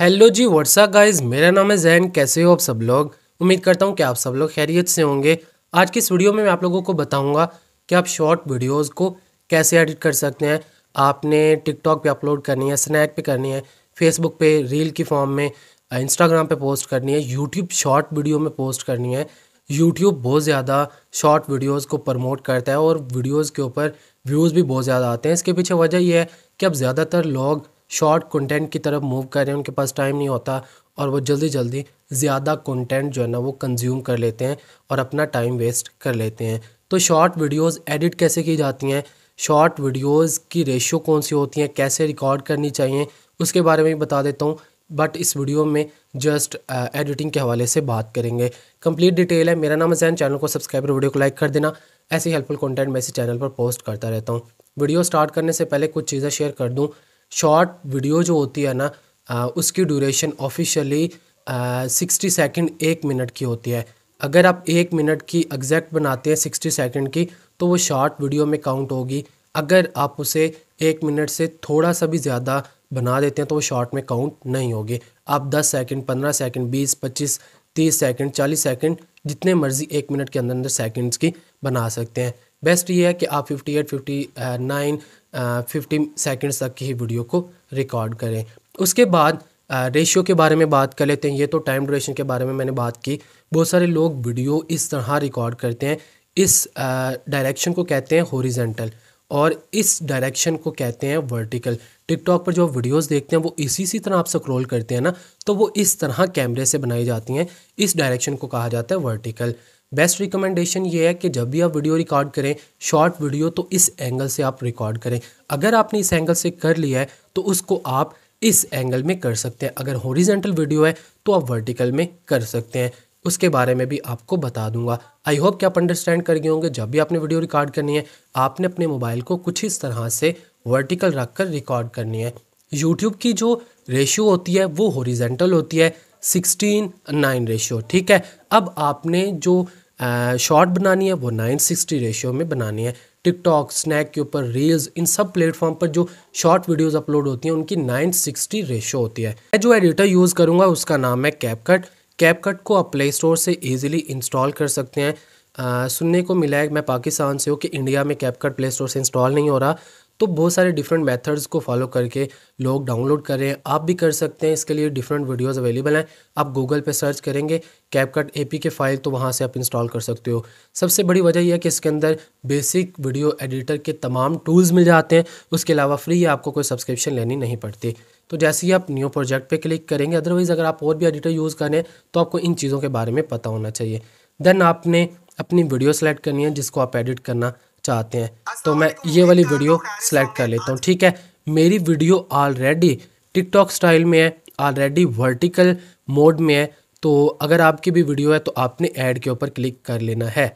hello जी WhatsApp guys मेरा नाम है जैन कैसे हो आप सब लोग उम्मीद करता हूँ कि आप सब लोग खैरियत से होंगे आज की इस वीडियो में मैं आप लोगों को बताऊँगा कि आप शॉर्ट वीडियोस को कैसे एडिट कर सकते हैं आपने टिकटॉक पे अपलोड करनी है स्नैक पे करनी है फेसबुक पे रील की फॉर्म में इंस्टाग्राम पर पोस्ट करनी है यूट्यूब शॉर्ट वीडियो में पोस्ट करनी है यूट्यूब बहुत ज़्यादा शॉर्ट वीडियोज़ को प्रमोट करता है और वीडियोज़ के ऊपर व्यूज़ भी बहुत ज़्यादा आते हैं इसके पीछे वजह यह है कि अब ज़्यादातर लोग शॉर्ट कंटेंट की तरफ मूव कर रहे हैं उनके पास टाइम नहीं होता और वो जल्दी जल्दी ज़्यादा कंटेंट जो है ना वो कंज्यूम कर लेते हैं और अपना टाइम वेस्ट कर लेते हैं तो शॉर्ट वीडियोस एडिट कैसे की जाती हैं शॉर्ट वीडियोस की रेशियो कौन सी होती हैं कैसे रिकॉर्ड करनी चाहिए उसके बारे में बता देता हूँ बट इस वीडियो में जस्ट एडिटिंग के हवाले से बात करेंगे कंप्लीट डिटेल है मेरा नाम जैन चैनल को सब्सक्राइब और वीडियो को लाइक कर देना ऐसे हेल्पफुल कॉन्टेंट मैं इसी चैनल पर पोस्ट करता रहता हूँ वीडियो स्टार्ट करने से पहले कुछ चीज़ें शेयर कर दूँ शॉर्ट वीडियो जो होती है ना उसकी ड्यूरेशन ऑफिशियली सिक्सटी सेकेंड एक मिनट की होती है अगर आप एक मिनट की एग्जैक्ट बनाते हैं सिक्सटी सेकेंड की तो वो शॉर्ट वीडियो में काउंट होगी अगर आप उसे एक मिनट से थोड़ा सा भी ज़्यादा बना देते हैं तो वो शॉर्ट में काउंट नहीं होगी आप दस सेकेंड पंद्रह सेकेंड बीस पच्चीस तीस सेकेंड चालीस सेकेंड जितने मर्जी एक मिनट के अंदर अंदर सेकेंड्स की बना सकते हैं बेस्ट ये है कि आप fifty eight fifty nine fifty seconds तक की ही वीडियो को रिकॉर्ड करें उसके बाद रेशियो के बारे में बात कर लेते हैं ये तो टाइम ड्यूरेशन के बारे में मैंने बात की बहुत सारे लोग वीडियो इस तरह रिकॉर्ड करते हैं इस डायरेक्शन को कहते हैं होरिजेंटल और इस डायरेक्शन को कहते हैं वर्टिकल टिकटॉक पर जो वीडियोस देखते हैं वो इसी सी तरह आप स्क्रॉल करते हैं ना तो वो इस तरह कैमरे से बनाई जाती हैं इस डायरेक्शन को कहा जाता है वर्टिकल बेस्ट रिकमेंडेशन ये है कि जब भी आप वीडियो रिकॉर्ड करें शॉर्ट वीडियो तो इस एंगल से आप रिकॉर्ड करें अगर आपने इस एंगल से कर लिया है तो उसको आप इस एंगल में कर सकते हैं अगर होरिजेंटल वीडियो है तो आप वर्टिकल में कर सकते हैं उसके बारे में भी आपको बता दूंगा आई होप कि आप अंडरस्टैंड कर गए होंगे जब भी आपने वीडियो रिकॉर्ड करनी है आपने अपने मोबाइल को कुछ इस तरह से वर्टिकल रख कर रिकॉर्ड करनी है यूट्यूब की जो रेशियो होती है वो होरिजेंटल होती है सिक्सटीन नाइन रेशियो ठीक है अब आपने जो शॉर्ट बनानी है वो 960 रेशियो में बनानी है टिकटॉक स्नैक के ऊपर रील्स इन सब प्लेटफॉर्म पर जो शॉर्ट वीडियोस अपलोड होती हैं उनकी 960 रेशियो होती है मैं जो एडिटर यूज़ करूँगा उसका नाम है कैपकट कैपकट को आप प्ले स्टोर से ईजिली इंस्टॉल कर सकते हैं आ, सुनने को मिला है मैं पाकिस्तान से हूँ कि इंडिया में कैपकट प्ले स्टोर से इंस्टॉल नहीं हो रहा तो बहुत सारे डिफरेंट मेथड्स को फॉलो करके लोग डाउनलोड कर रहे हैं आप भी कर सकते हैं इसके लिए डिफरेंट वीडियोस अवेलेबल हैं आप गूगल पे सर्च करेंगे कैपकट ए के फाइल तो वहाँ से आप इंस्टॉल कर सकते हो सबसे बड़ी वजह यह कि इसके अंदर बेसिक वीडियो एडिटर के तमाम टूल्स मिल जाते हैं उसके अलावा फ्री है आपको कोई सब्सक्रिप्शन लेनी नहीं पड़ती तो जैसे ही आप न्यू प्रोजेक्ट पर क्लिक करेंगे अदरवाइज़ अगर आप और भी एडिटर यूज़ करें तो आपको इन चीज़ों के बारे में पता होना चाहिए देन आपने अपनी वीडियो सेलेक्ट करनी है जिसको आप एडिट करना चाहते हैं तो मैं तो ये वाली वीडियो सेलेक्ट कर लेता हूँ ठीक है मेरी वीडियो ऑलरेडी टिकटॉक स्टाइल में है ऑलरेडी वर्टिकल मोड में है तो अगर आपकी भी वीडियो है तो आपने ऐड के ऊपर क्लिक कर लेना है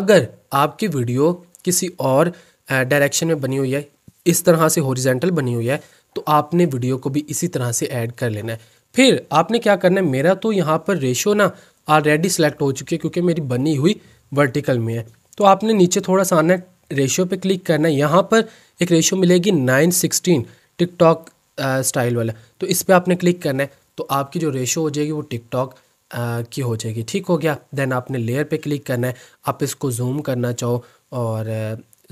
अगर आपकी वीडियो किसी और डायरेक्शन में बनी हुई है इस तरह से हॉरिजेंटल बनी हुई है तो आपने वीडियो को भी इसी तरह से ऐड कर लेना है फिर आपने क्या करना है मेरा तो यहाँ पर रेशो ना ऑलरेडी सेलेक्ट हो चुकी है क्योंकि मेरी बनी हुई वर्टिकल में है तो आपने नीचे थोड़ा सा आना रेशियो पे क्लिक करना है यहाँ पर एक रेशियो मिलेगी नाइन सिक्सटीन टिकटॉक स्टाइल वाला तो इस पर आपने क्लिक करना है तो आपकी जो रेशियो हो जाएगी वो टिकटॉक की हो जाएगी ठीक हो गया देन आपने लेयर पे क्लिक करना है आप इसको जूम करना चाहो और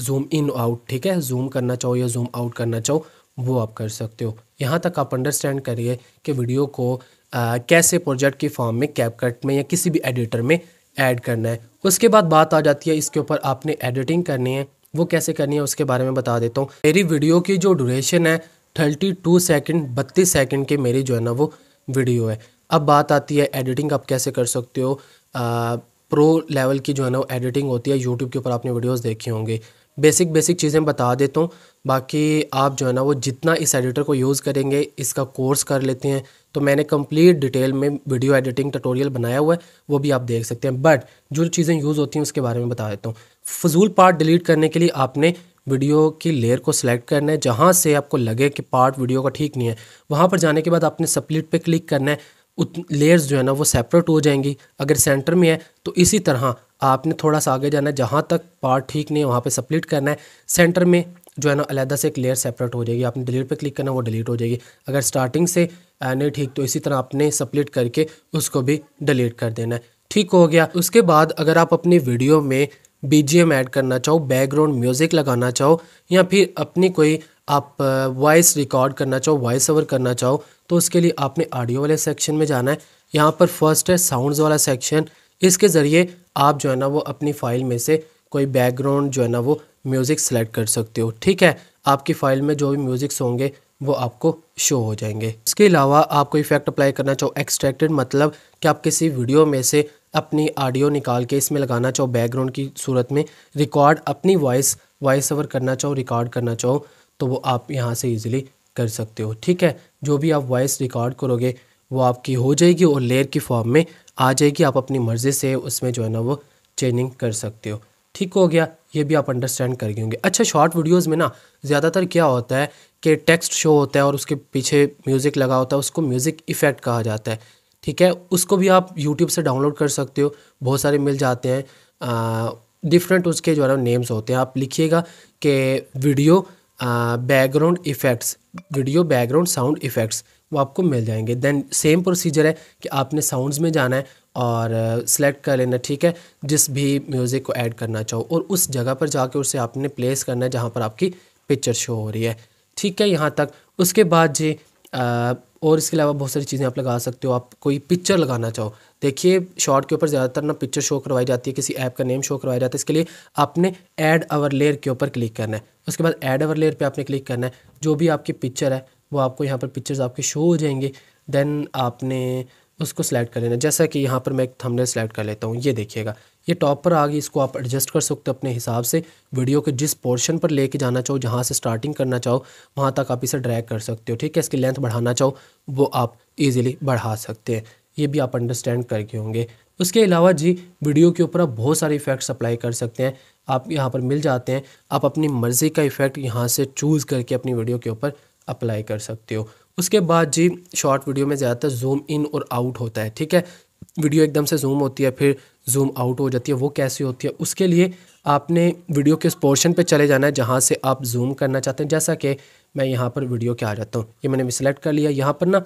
जूम इन आउट ठीक है जूम करना चाहो या जूम आउट करना चाहो वो आप कर सकते हो यहाँ तक आप अंडरस्टैंड करिए कि वीडियो को आ, कैसे प्रोजेक्ट की फॉर्म में कैपकट में या किसी भी एडिटर में ऐड करना है उसके बाद बात आ जाती है इसके ऊपर आपने एडिटिंग करनी है वो कैसे करनी है उसके बारे में बता देता हूँ मेरी वीडियो की जो ड्यूरेशन है थर्टी टू सेकेंड बत्तीस सेकेंड की मेरी जो है ना वो वीडियो है अब बात आती है एडिटिंग आप कैसे कर सकते हो आ, प्रो लेवल की जो है ना वो एडिटिंग होती है यूट्यूब के ऊपर आपने वीडियोस देखे होंगे बेसिक बेसिक चीज़ें बता देता हूँ बाकी आप जो है ना वो जितना इस एडिटर को यूज़ करेंगे इसका कोर्स कर लेते हैं तो मैंने कंप्लीट डिटेल में वीडियो एडिटिंग ट्यूटोरियल बनाया हुआ है वो भी आप देख सकते हैं बट जो चीज़ें यूज़ होती हैं उसके बारे में बता देता हूँ फजूल पार्ट डिलीट करने के लिए आपने वीडियो की लेयर को सिलेक्ट करना है जहाँ से आपको लगे कि पार्ट वीडियो का ठीक नहीं है वहाँ पर जाने के बाद आपने सप्लिट पर क्लिक करना है उत लेयर्स जो है ना वो सेपरेट हो जाएंगी अगर सेंटर में है तो इसी तरह आपने थोड़ा सा आगे जाना है जहाँ तक पार्ट ठीक नहीं है वहाँ पर सप्लिट करना है सेंटर में जो है ना अलहदा से एक लेयर सेपरेट हो जाएगी आपने डिलीट पे क्लिक करना वो डिलीट हो जाएगी अगर स्टार्टिंग से नहीं ठीक तो इसी तरह आपने सप्लिट करके उसको भी डिलीट कर देना है ठीक हो गया उसके बाद अगर आप अपनी वीडियो में बी जी एम ऐड करना चाहो बैकग्राउंड म्यूज़िक लगाना चाहो या फिर अपनी कोई आप वॉइस रिकॉर्ड करना चाहो वॉइस ओवर करना चाहो तो उसके लिए आपने ऑडियो वाले सेक्शन में जाना है यहाँ पर फर्स्ट है साउंड्स वाला सेक्शन इसके ज़रिए आप जो है ना वो अपनी फ़ाइल में से कोई बैकग्राउंड जो है ना वो म्यूज़िक सेलेक्ट कर सकते हो ठीक है आपकी फ़ाइल में जो भी म्यूज़िक्स होंगे वो आपको शो हो जाएंगे इसके अलावा आप कोई इफेक्ट अप्लाई करना चाहो एक्सट्रैक्टेड मतलब कि आप किसी वीडियो में से अपनी ऑडियो निकाल के इसमें लगाना चाहो बैकग्राउंड की सूरत में रिकॉर्ड अपनी वॉइस वॉइस ओवर करना चाहो रिकॉर्ड करना चाहो तो वो आप यहाँ से ईजिली कर सकते हो ठीक है जो भी आप वॉइस रिकॉर्ड करोगे वो आपकी हो जाएगी और लेयर की फॉर्म में आ जाएगी आप अपनी मर्ज़ी से उसमें जो है ना वो चेनिंग कर सकते हो ठीक हो गया ये भी आप अंडरस्टैंड कर गए होंगे अच्छा शॉर्ट वीडियोस में ना ज़्यादातर क्या होता है कि टेक्स्ट शो होता है और उसके पीछे म्यूज़िक लगा होता है उसको म्यूज़िक इफ़ेक्ट कहा जाता है ठीक है उसको भी आप यूट्यूब से डाउनलोड कर सकते हो बहुत सारे मिल जाते हैं डिफरेंट उसके जो है ना नेम्स होते हैं आप लिखिएगा कि video background effects video background sound effects वो आपको मिल जाएंगे देन सेम प्रोसीजर है कि आपने साउंड्स में जाना है और सेलेक्ट uh, कर लेना ठीक है जिस भी म्यूज़िक को ऐड करना चाहो और उस जगह पर जाके उसे आपने प्लेस करना है जहाँ पर आपकी पिक्चर शो हो रही है ठीक है यहाँ तक उसके बाद जी आ, uh, और इसके अलावा बहुत सारी चीज़ें आप लगा सकते हो आप कोई पिक्चर लगाना चाहो देखिए शॉर्ट के ऊपर ज़्यादातर ना पिक्चर शो करवाई जाती है किसी ऐप का नेम शो करवाया जाता है इसके लिए आपने ऐड अवर लेयर के ऊपर क्लिक करना है उसके बाद ऐड अवर लेयर पे आपने क्लिक करना है जो भी आपकी पिक्चर है वो आपको यहाँ पर पिक्चर्स आपके शो हो जाएंगे देन आपने उसको सेलेक्ट कर लेना जैसा कि यहाँ पर मैं एक थंबनेल सेलेक्ट कर लेता हूँ ये देखिएगा ये टॉप पर आ गई इसको आप एडजस्ट कर सकते हो अपने हिसाब से वीडियो के जिस पोर्शन पर लेके जाना चाहो जहाँ से स्टार्टिंग करना चाहो वहाँ तक आप इसे ड्रैग कर सकते हो ठीक है इसकी लेंथ बढ़ाना चाहो वो आप ईजिली बढ़ा सकते हैं ये भी आप अंडरस्टैंड करके होंगे उसके अलावा जी वीडियो के ऊपर आप बहुत सारे इफ़ेक्ट्स अप्लाई कर सकते हैं आप यहाँ पर मिल जाते हैं आप अपनी मर्ज़ी का इफ़ेक्ट यहाँ से चूज़ करके अपनी वीडियो के ऊपर अप्लाई कर सकते हो उसके बाद जी शॉर्ट वीडियो में ज़्यादातर जूम इन और आउट होता है ठीक है वीडियो एकदम से जूम होती है फिर जूम आउट हो जाती है वो कैसी होती है उसके लिए आपने वीडियो के उस पोर्शन पे चले जाना है जहाँ से आप जूम करना चाहते हैं जैसा कि मैं यहाँ पर वीडियो के आ जाता हूँ ये मैंने सिलेक्ट कर लिया यहाँ पर ना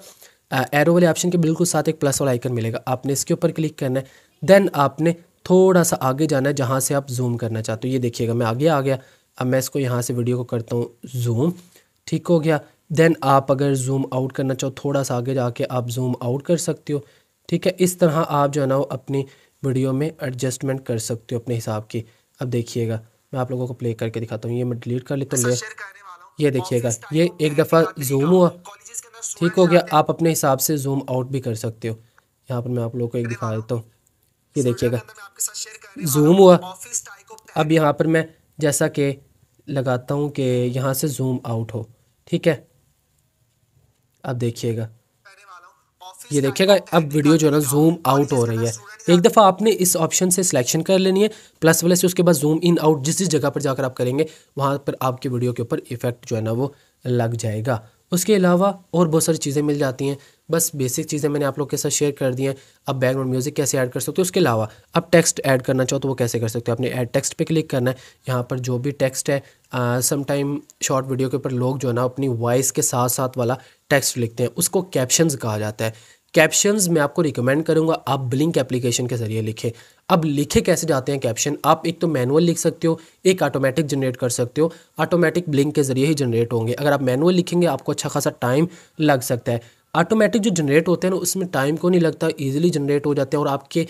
एरो वाले ऑप्शन के बिल्कुल साथ एक प्लस वाला आइकन मिलेगा आपने इसके ऊपर क्लिक करना है देन आपने थोड़ा सा आगे जाना है जहाँ से आप जूम करना चाहते हो ये देखिएगा मैं आगे आ गया अब मैं इसको यहाँ से वीडियो को करता हूँ जूम ठीक हो गया देन आप अगर जूम आउट करना चाहो थोड़ा सा आगे जाके आप जूम आउट कर सकते हो ठीक है इस तरह आप जो है ना वो अपनी वीडियो में एडजस्टमेंट कर सकते हो अपने हिसाब की अब देखिएगा मैं आप लोगों को प्ले करके दिखाता हूँ ये मैं डिलीट कर लेता हूँ ये देखिएगा ये एक दफ़ा जूम हुआ ठीक हो गया आप अपने हिसाब से जूम आउट भी कर सकते हो यहाँ पर मैं आप लोगों को एक दिखा देता हूँ ये देखिएगा जूम हुआ अब यहाँ पर मैं जैसा कि लगाता हूँ कि यहाँ से जूम आउट हो ठीक है अब देखिएगा ये देखिएगा अब वीडियो जो है ना जूम आउट हो रही है एक दफ़ा आपने इस ऑप्शन से सिलेक्शन कर लेनी है प्लस वाले से उसके बाद जूम इन आउट जिस जिस जगह पर जाकर आप करेंगे वहाँ पर आपके वीडियो के ऊपर इफेक्ट जो है ना वो लग जाएगा उसके अलावा और बहुत सारी चीज़ें मिल जाती हैं बस बेसिक चीज़ें मैंने आप लोग के साथ शेयर कर दी हैं अब बैकग्राउंड म्यूज़िक कैसे ऐड कर सकते हो उसके अलावा अब टेक्स्ट ऐड करना चाहो तो वो कैसे कर सकते हो आपने ऐड टेक्स्ट पे क्लिक करना है यहाँ पर जो भी टेक्स्ट है समटाइम शॉर्ट वीडियो के ऊपर लोग जो है ना अपनी वॉइस के साथ साथ वाला टेक्स्ट लिखते हैं उसको कैप्शन कहा जाता है कैप्शंस मैं आपको रिकमेंड करूँगा आप ब्लिंक एप्लीकेशन के ज़रिए लिखें अब लिखे कैसे जाते हैं कैप्शन आप एक तो मैनुअल लिख सकते हो एक ऑटोमेटिक जनरेट कर सकते हो ऑटोमेटिक ब्लिंक के ज़रिए ही जनरेट होंगे अगर आप मैनुअल लिखेंगे आपको अच्छा खासा टाइम लग सकता है ऑटोमेटिक जो जनरेट होते हैं ना उसमें टाइम को नहीं लगता ईजिली जनरेट हो जाते हैं और आपके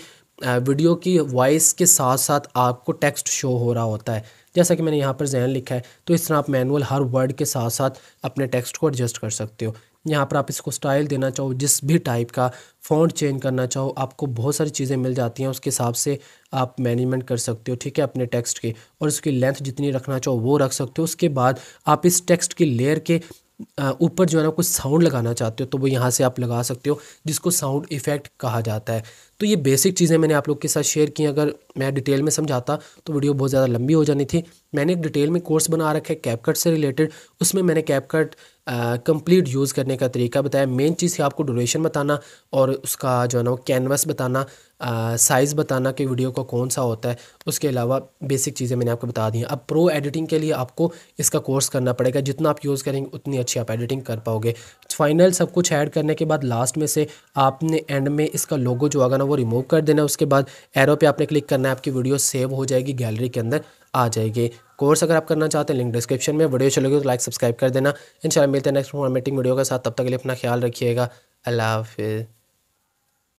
वीडियो की वॉइस के साथ साथ आपको टेक्स्ट शो हो रहा होता है जैसा कि मैंने यहाँ पर जहन लिखा है तो इस तरह आप मैनुअल हर वर्ड के साथ साथ अपने टेक्स्ट को एडजस्ट कर सकते हो यहाँ पर आप इसको स्टाइल देना चाहो जिस भी टाइप का फ़ॉन्ट चेंज करना चाहो आपको बहुत सारी चीज़ें मिल जाती हैं उसके हिसाब से आप मैनेजमेंट कर सकते हो ठीक है अपने टेक्स्ट के और उसकी लेंथ जितनी रखना चाहो वो रख सकते हो उसके बाद आप इस टेक्स्ट की लेयर के ऊपर जो है ना कुछ साउंड लगाना चाहते हो तो वो यहाँ से आप लगा सकते हो जिसको साउंड इफ़ेक्ट कहा जाता है तो ये बेसिक चीज़ें मैंने आप लोग के साथ शेयर की अगर मैं डिटेल में समझाता तो वीडियो बहुत ज़्यादा लंबी हो जानी थी मैंने एक डिटेल में कोर्स बना रखा है कैपकट से रिलेटेड उसमें मैंने कैपकट कंप्लीट यूज़ करने का तरीका बताया मेन चीज़ है आपको डोरेशन बताना और उसका जो है ना वो कैनवस बताना साइज़ बताना कि वीडियो का कौन सा होता है उसके अलावा बेसिक चीज़ें मैंने आपको बता दी हैं अब प्रो एडिटिंग के लिए आपको इसका कोर्स करना पड़ेगा जितना आप यूज़ करेंगे उतनी अच्छी आप एडिटिंग कर पाओगे फाइनल सब कुछ ऐड करने के बाद लास्ट में से आपने एंड में इसका लोगो जो आगा ना वो रिमूव कर देना उसके बाद एरो पे आपने क्लिक करना है आपकी वीडियो सेव हो जाएगी गैलरी के अंदर आ जाएगी कोर्स अगर आप करना चाहते हैं लिंक डिस्क्रिप्शन में वीडियो चलेगी तो लाइक सब्सक्राइब कर देना इंशाल्लाह मिलते हैं नेक्स्ट फॉर्मेटिंग वीडियो के साथ तब तक के लिए अपना ख्याल रखिएगा अल्लाह हाफिज़